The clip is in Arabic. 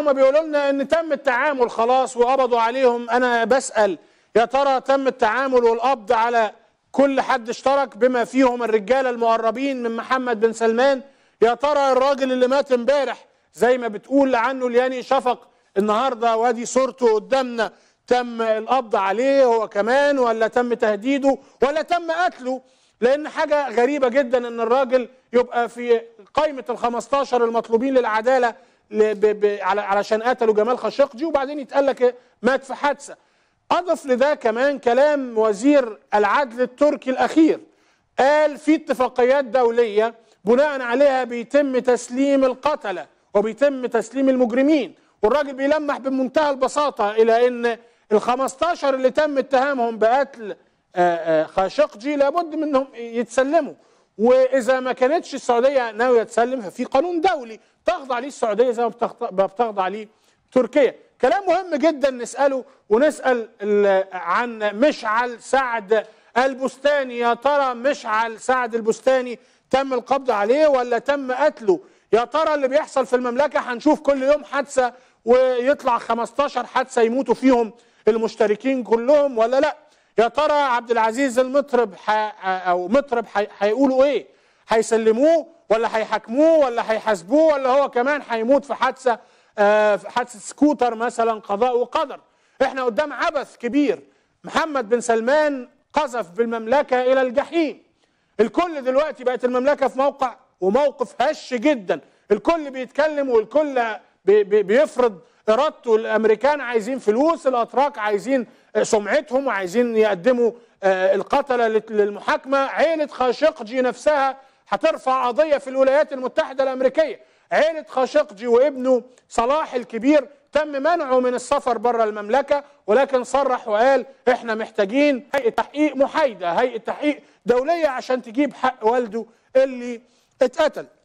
هم بيقولوا لنا ان تم التعامل خلاص وقبضوا عليهم انا بسال يا ترى تم التعامل والقبض على كل حد اشترك بما فيهم الرجاله المقربين من محمد بن سلمان يا ترى الراجل اللي مات امبارح زي ما بتقول عنه لياني شفق النهارده وادي صورته قدامنا تم القبض عليه هو كمان ولا تم تهديده ولا تم قتله لان حاجه غريبه جدا ان الراجل يبقى في قائمه ال 15 المطلوبين للعداله علشان قتلوا جمال خاشقجي وبعدين يتقال لك مات في حادثه اضف لده كمان كلام وزير العدل التركي الاخير قال في اتفاقيات دوليه بناء عليها بيتم تسليم القتله وبيتم تسليم المجرمين والراجل بيلمح بمنتهى البساطه الى ان ال 15 اللي تم اتهامهم بقتل آه، آه، خاشقجي لابد منهم يتسلموا واذا ما كانتش السعوديه ناويه تسلم ففي قانون دولي تخضع عليه السعوديه زي ما بتخضع عليه تركيا كلام مهم جدا نساله ونسال عن مشعل سعد البستاني يا ترى مشعل سعد البستاني تم القبض عليه ولا تم قتله يا ترى اللي بيحصل في المملكه هنشوف كل يوم حادثه ويطلع 15 حادثه يموتوا فيهم المشتركين كلهم ولا لا يا ترى عبد العزيز المطرب ح... او مطرب ح... هيقولوا ايه هيسلموه ولا هيحاكموه ولا هيحاسبوه ولا هو كمان هيموت في حادثه آه في حادثه سكوتر مثلا قضاء وقدر احنا قدام عبث كبير محمد بن سلمان قذف بالمملكه الى الجحيم الكل دلوقتي بقت المملكه في موقع وموقف هش جدا الكل بيتكلم والكل بي... بي... بيفرض ارادته الامريكان عايزين فلوس الاتراك عايزين آه، سمعتهم وعايزين يقدموا آه، القتله للمحاكمه عيله خاشقجي نفسها هترفع قضيه في الولايات المتحده الامريكيه عيله خاشقجي وابنه صلاح الكبير تم منعه من السفر بره المملكه ولكن صرح وقال احنا محتاجين هيئه تحقيق محايده هيئه تحقيق دوليه عشان تجيب حق والده اللي اتقتل